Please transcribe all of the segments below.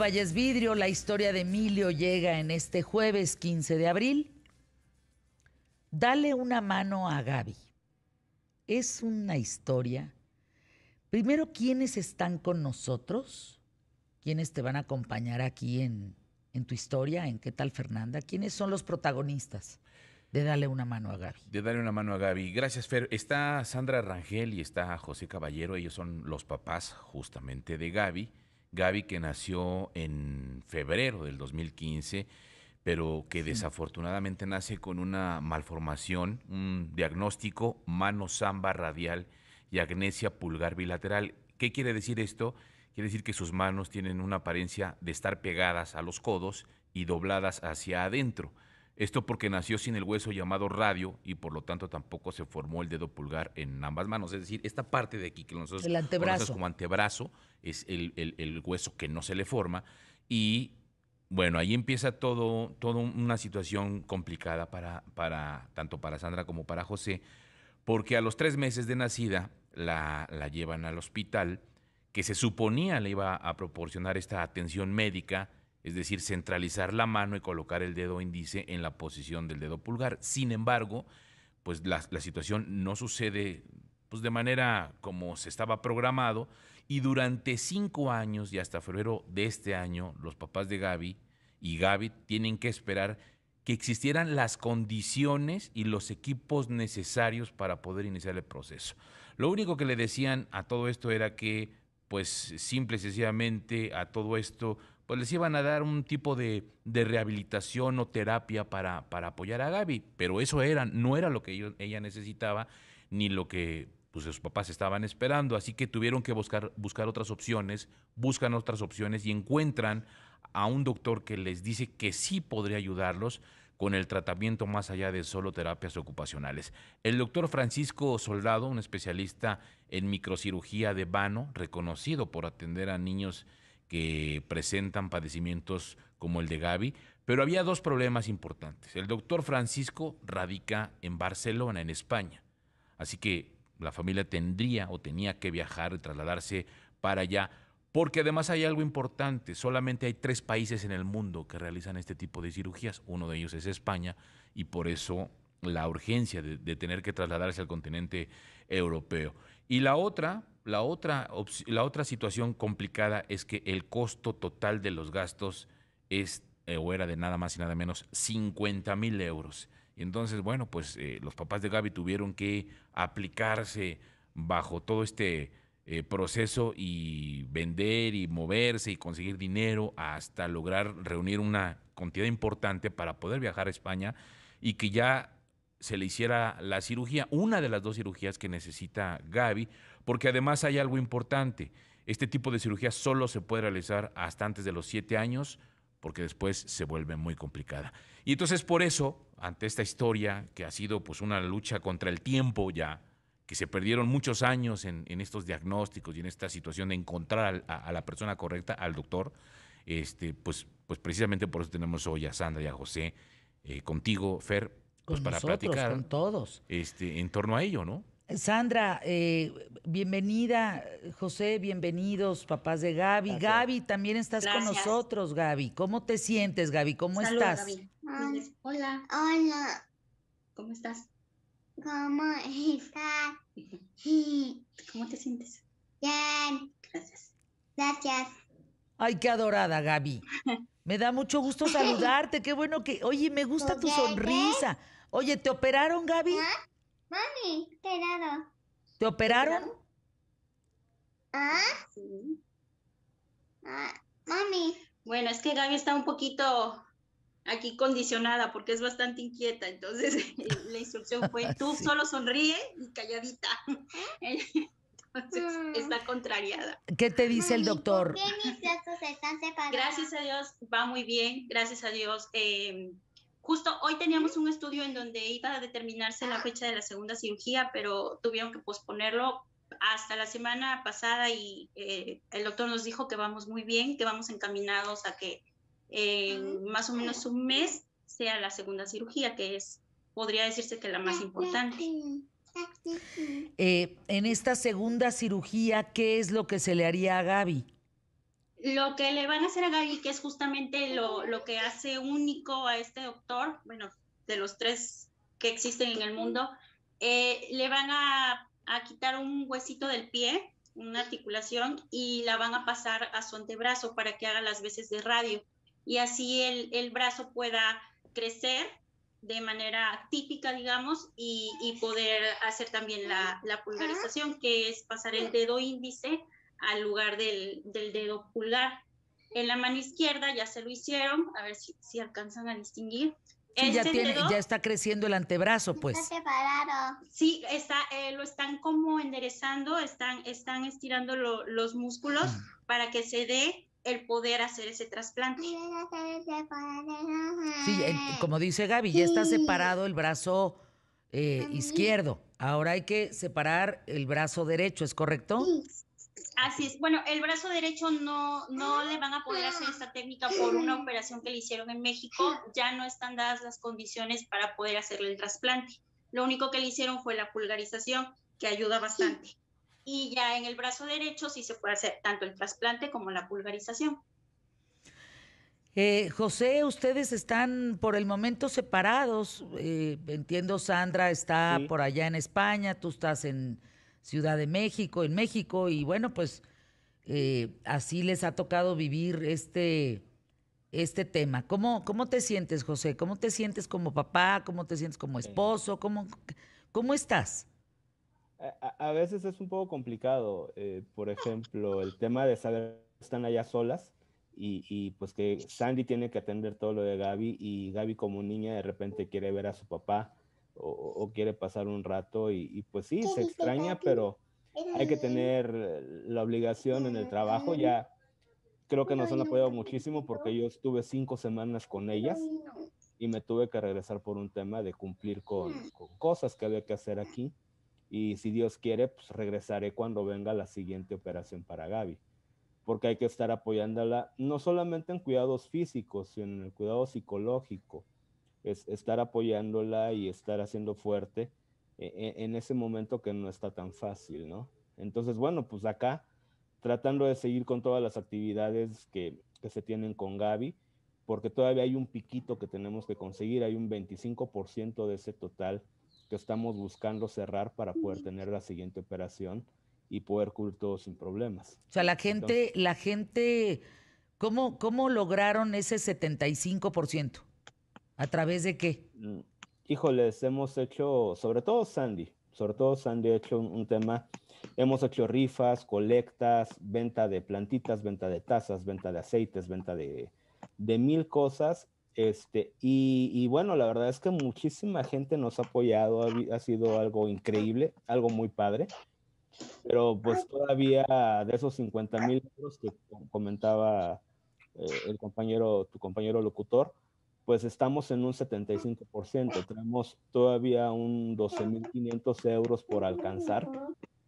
Valles Vidrio, la historia de Emilio llega en este jueves 15 de abril. Dale una mano a Gaby. Es una historia. Primero, ¿quiénes están con nosotros? ¿Quiénes te van a acompañar aquí en, en tu historia? ¿En qué tal Fernanda? ¿Quiénes son los protagonistas? De Dale una mano a Gaby. De darle una mano a Gaby. Gracias, Fer. Está Sandra Rangel y está José Caballero. Ellos son los papás justamente de Gaby. Gaby que nació en febrero del 2015, pero que desafortunadamente nace con una malformación, un diagnóstico mano samba radial y agnesia pulgar bilateral. ¿Qué quiere decir esto? Quiere decir que sus manos tienen una apariencia de estar pegadas a los codos y dobladas hacia adentro. Esto porque nació sin el hueso llamado radio y por lo tanto tampoco se formó el dedo pulgar en ambas manos. Es decir, esta parte de aquí que nosotros el antebrazo. como antebrazo es el, hueso que no se le forma. Y bueno, ahí empieza todo, toda una situación complicada para, para, tanto para Sandra como para José, porque a los tres meses de nacida la, la llevan al hospital que se suponía le iba a proporcionar esta atención médica es decir, centralizar la mano y colocar el dedo índice en la posición del dedo pulgar. Sin embargo, pues la, situación no sucede pues de manera como se estaba programado y durante cinco años y hasta febrero de este año los papás de Gaby y Gaby tienen que esperar que existieran las condiciones y los equipos necesarios para poder iniciar el proceso. Lo único que le decían a todo esto era que, pues simple y sencillamente, a todo esto pues les iban a dar un tipo de, rehabilitación o terapia para, para, apoyar a Gaby, pero eso era, no era lo que ella necesitaba ni lo que pues, sus papás estaban esperando, así que tuvieron que buscar, buscar otras opciones, buscan otras opciones y encuentran a un doctor que les dice que sí podría ayudarlos con el tratamiento más allá de solo terapias ocupacionales. El doctor Francisco Soldado, un especialista en microcirugía de vano, reconocido por atender a niños que presentan padecimientos como el de Gaby, pero había dos problemas importantes. El doctor Francisco radica en Barcelona, en España, así que la familia tendría o tenía que viajar y trasladarse para allá, porque además hay algo importante, solamente hay tres países en el mundo que realizan este tipo de cirugías, uno de ellos es España, y por eso la urgencia de, de tener que trasladarse al continente europeo. Y la otra, la otra, la otra situación complicada es que el costo total de los gastos es eh, o era de nada más y nada menos 50 mil euros. Y entonces, bueno, pues eh, los papás de Gaby tuvieron que aplicarse bajo todo este eh, proceso y vender y moverse y conseguir dinero hasta lograr reunir una cantidad importante para poder viajar a España y que ya se le hiciera la cirugía, una de las dos cirugías que necesita Gaby, porque además hay algo importante. Este tipo de cirugía solo se puede realizar hasta antes de los siete años, porque después se vuelve muy complicada. Y entonces por eso, ante esta historia, que ha sido pues una lucha contra el tiempo ya, que se perdieron muchos años en, estos diagnósticos y en esta situación de encontrar a, la persona correcta, al doctor, este, pues, pues precisamente por eso tenemos hoy a Sandra y a José eh, contigo, Fer, pues para platicar con todos. Este, en torno a ello, ¿no? Sandra, eh, bienvenida, José, bienvenidos, papás de Gaby. Gaby, también estás con nosotros, Gaby. ¿Cómo te sientes, Gaby? ¿Cómo estás? Hola. Hola. ¿Cómo estás? ¿Cómo estás? ¿Cómo te sientes? Bien. Gracias. Gracias. Ay, qué adorada, Gaby. Me da mucho gusto saludarte. Qué bueno que. Oye, me gusta tu sonrisa. Oye, ¿te operaron, Gaby? Ah, mami, operado. ¿Te operaron? ¿Ah? Sí. Ah, mami. Bueno, es que Gaby está un poquito aquí condicionada porque es bastante inquieta, entonces la instrucción fue tú solo sonríe y calladita. ¿Eh? Entonces mm. está contrariada. ¿Qué te dice el doctor? están Gracias a Dios va muy bien, gracias a Dios. Eh, Justo hoy teníamos un estudio en donde iba a determinarse la ah. fecha de la segunda cirugía, pero tuvieron que posponerlo hasta la semana pasada y eh, el doctor nos dijo que vamos muy bien, que vamos encaminados a que en ah, más o menos un mes sea la segunda cirugía, que es, podría decirse que la más importante. Eh, en esta segunda cirugía, ¿qué es lo que se le haría a Gaby? lo que le van a hacer a Gaby, que es justamente lo, que hace único a este doctor, bueno, de los tres que existen en el mundo, eh, le van a, quitar un huesito del pie, una articulación, y la van a pasar a su antebrazo para que haga las veces de radio. Y así el, brazo pueda crecer de manera típica, digamos, y, poder hacer también la, la pulgarización, que es pasar el dedo índice al lugar del, dedo pulgar. En la mano izquierda ya se lo hicieron, a ver si, si alcanzan a distinguir. ya, tiene, ya está creciendo el antebrazo, pues. Está Sí, está, eh, lo están como enderezando, están, están estirando los músculos para que se dé el poder hacer ese trasplante. Sí, como dice Gaby, ya está separado el brazo eh, izquierdo. Ahora hay que separar el brazo derecho, ¿es correcto? Sí. Así es. Bueno, el brazo derecho no, no ah, le van a poder hacer esta técnica por una operación que le hicieron en México. Ya no están dadas las condiciones para poder hacerle el trasplante. Lo único que le hicieron fue la pulgarización, que ayuda bastante. Y ya en el brazo derecho sí se puede hacer tanto el trasplante como la pulgarización. Eh, José, ustedes están por el momento separados. Eh, entiendo, Sandra está por allá en España, tú estás en, Ciudad de México, en México, y bueno, pues eh, así les ha tocado vivir este, este tema. ¿Cómo, ¿Cómo te sientes, José? ¿Cómo te sientes como papá? ¿Cómo te sientes como esposo? ¿Cómo, cómo estás? A, veces es un poco complicado, eh, por ejemplo, el tema de saber que están allá solas y, y, pues que Sandy tiene que atender todo lo de Gaby y Gaby como niña de repente quiere ver a su papá o, quiere pasar un rato y, pues sí, se extraña, pero hay que tener eh, la obligación en el trabajo. Ya creo que nos han apoyado muchísimo porque yo estuve cinco semanas con ellas y me tuve que regresar por un tema de cumplir con, mm. con cosas que había que hacer aquí. Y si Dios quiere, pues regresaré cuando venga la siguiente operación para Gaby porque hay que estar apoyándola no solamente en cuidados físicos, sino en el cuidado psicológico, es estar apoyándola y estar haciendo fuerte e, e, en, ese momento que no está tan fácil, ¿no? Entonces, bueno, pues acá tratando de seguir con todas las actividades que, que se tienen con Gaby, porque todavía hay un piquito que tenemos que conseguir, hay un 25% de ese total que estamos buscando cerrar para poder tener la siguiente operación y poder cubrir todo sin problemas. O sea, la gente, la gente, ¿cómo, cómo lograron ese 75%? ¿A través de qué? Mm, híjoles, hemos hecho, sobre todo Sandy, sobre todo Sandy ha hecho un, tema, hemos hecho rifas, colectas, venta de plantitas, venta de tazas, venta de aceites, venta de, de mil cosas. Este, y, bueno, la verdad es que muchísima gente nos ha apoyado, ha, sido algo increíble, algo muy padre. Pero pues todavía de esos 50 mil euros que comentaba eh, el compañero, tu compañero locutor, pues estamos en un 75%. Ah. Tenemos todavía un 12.500 euros por alcanzar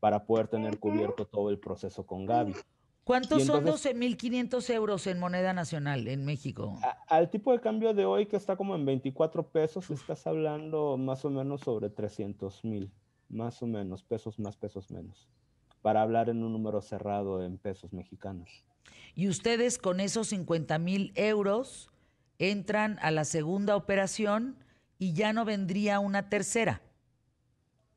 para poder tener cubierto todo el proceso con Gaby. ¿Cuántos son 12.500 euros en moneda nacional en México? al tipo de cambio de hoy, que está como en 24 pesos, estás hablando más o menos sobre 300.000 más o menos, pesos más, pesos menos, para hablar en un número cerrado en pesos mexicanos. Y ustedes con esos 50 mil euros entran a la segunda operación y ya no vendría una tercera.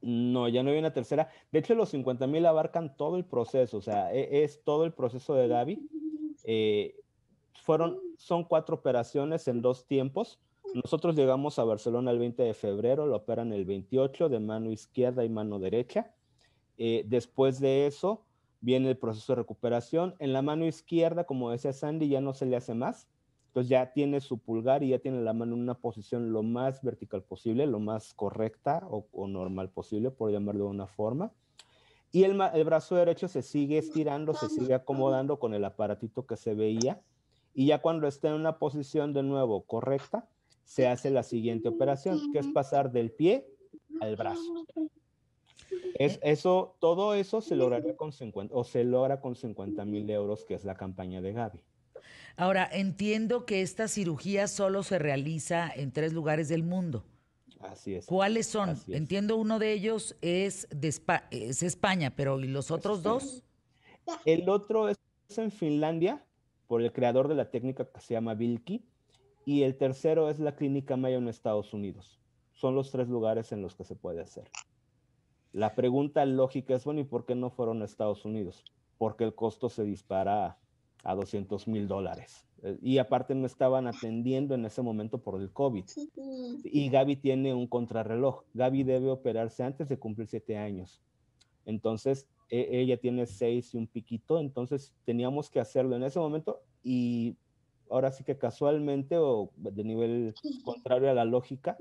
No, ya no hay una tercera. De hecho, los 50 mil abarcan todo el proceso, o sea, e-, es, todo el proceso de Davi. Eh, fueron, son cuatro operaciones en dos tiempos. Nosotros llegamos a Barcelona el 20 de febrero, lo operan el 28 de mano izquierda y mano derecha. Eh, después de eso viene el proceso de recuperación. En la mano izquierda, como decía Sandy, ya no se le hace más entonces ya tiene su pulgar y ya tiene la mano en una posición lo más vertical posible, lo más correcta o, normal posible, por llamarlo de una forma. Y el, brazo derecho se sigue estirando, se sigue acomodando con el aparatito que se veía. Y ya cuando esté en una posición de nuevo correcta, se hace la siguiente operación, que es pasar del pie al brazo. Es, eso, todo eso se lograría con 50, o se logra con 50 mil euros, que es la campaña de Gaby. Ahora, entiendo que esta cirugía solo se realiza en tres lugares del mundo. Así es. ¿Cuáles son? Entiendo uno de ellos es, es España, pero ¿y los otros dos? El otro es en Finlandia, por el creador de la técnica que se llama Vilki, y el tercero es la Clínica Mayo en Estados Unidos. Son los tres lugares en los que se puede hacer. La pregunta lógica es, bueno, ¿y por qué no fueron a Estados Unidos? Porque el costo se dispara a 200 mil dólares. Eh, y aparte no estaban atendiendo en ese momento por el COVID. Y Gaby tiene un contrarreloj. Gaby debe operarse antes de cumplir siete años. Entonces, e, ella tiene seis y un piquito, entonces teníamos que hacerlo en ese momento y ahora sí que casualmente o de nivel contrario a la lógica,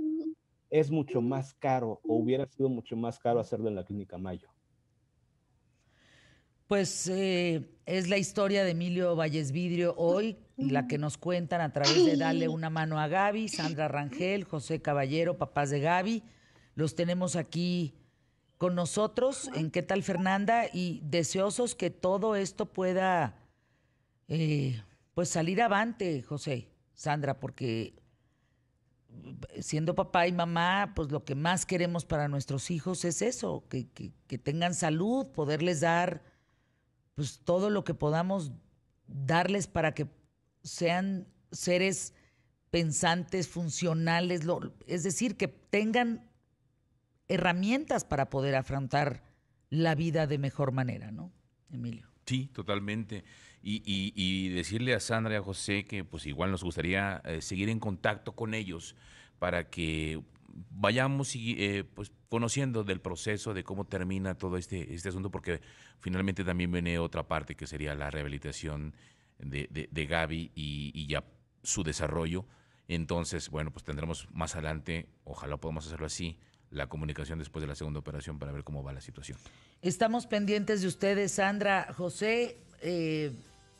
es mucho más caro o hubiera sido mucho más caro hacerlo en la clínica Mayo. Pues eh, es la historia de Emilio Valles Vidrio hoy, la que nos cuentan a través de darle una mano a Gaby, Sandra Rangel, José Caballero, papás de Gaby. Los tenemos aquí con nosotros en ¿Qué tal Fernanda? Y deseosos que todo esto pueda eh, pues salir avante, José, Sandra, porque siendo papá y mamá, pues lo que más queremos para nuestros hijos es eso, que tengan salud, poderles dar pues todo lo que podamos darles para que sean seres pensantes, funcionales, es decir, que tengan herramientas para poder afrontar la vida de mejor manera, ¿no, Emilio? Sí, totalmente. Y, decirle a Sandra y a José que pues igual nos gustaría eh, seguir en contacto con ellos para que vayamos eh, pues, conociendo del proceso, de cómo termina todo este, este asunto, porque finalmente también viene otra parte que sería la rehabilitación de, de, Gaby y, ya su desarrollo. Entonces, bueno, pues tendremos más adelante, ojalá podamos hacerlo así, la comunicación después de la segunda operación para ver cómo va la situación. Estamos pendientes de ustedes, Sandra, José, eh,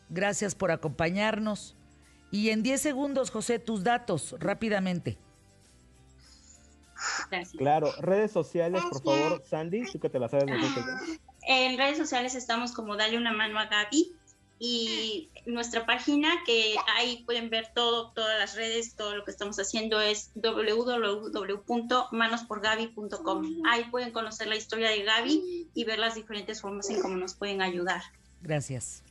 gracias por acompañarnos. Y en 10 segundos, José, tus datos rápidamente. Claro, redes sociales, por favor, Sandy, tú que te la sabes ah, En redes sociales estamos como Dale una mano a Gaby y nuestra página que ahí pueden ver todo, todas las redes, todo lo que estamos haciendo es www.manosporgaby.com. Ahí pueden conocer la historia de Gaby y ver las diferentes formas en cómo nos pueden ayudar. Gracias.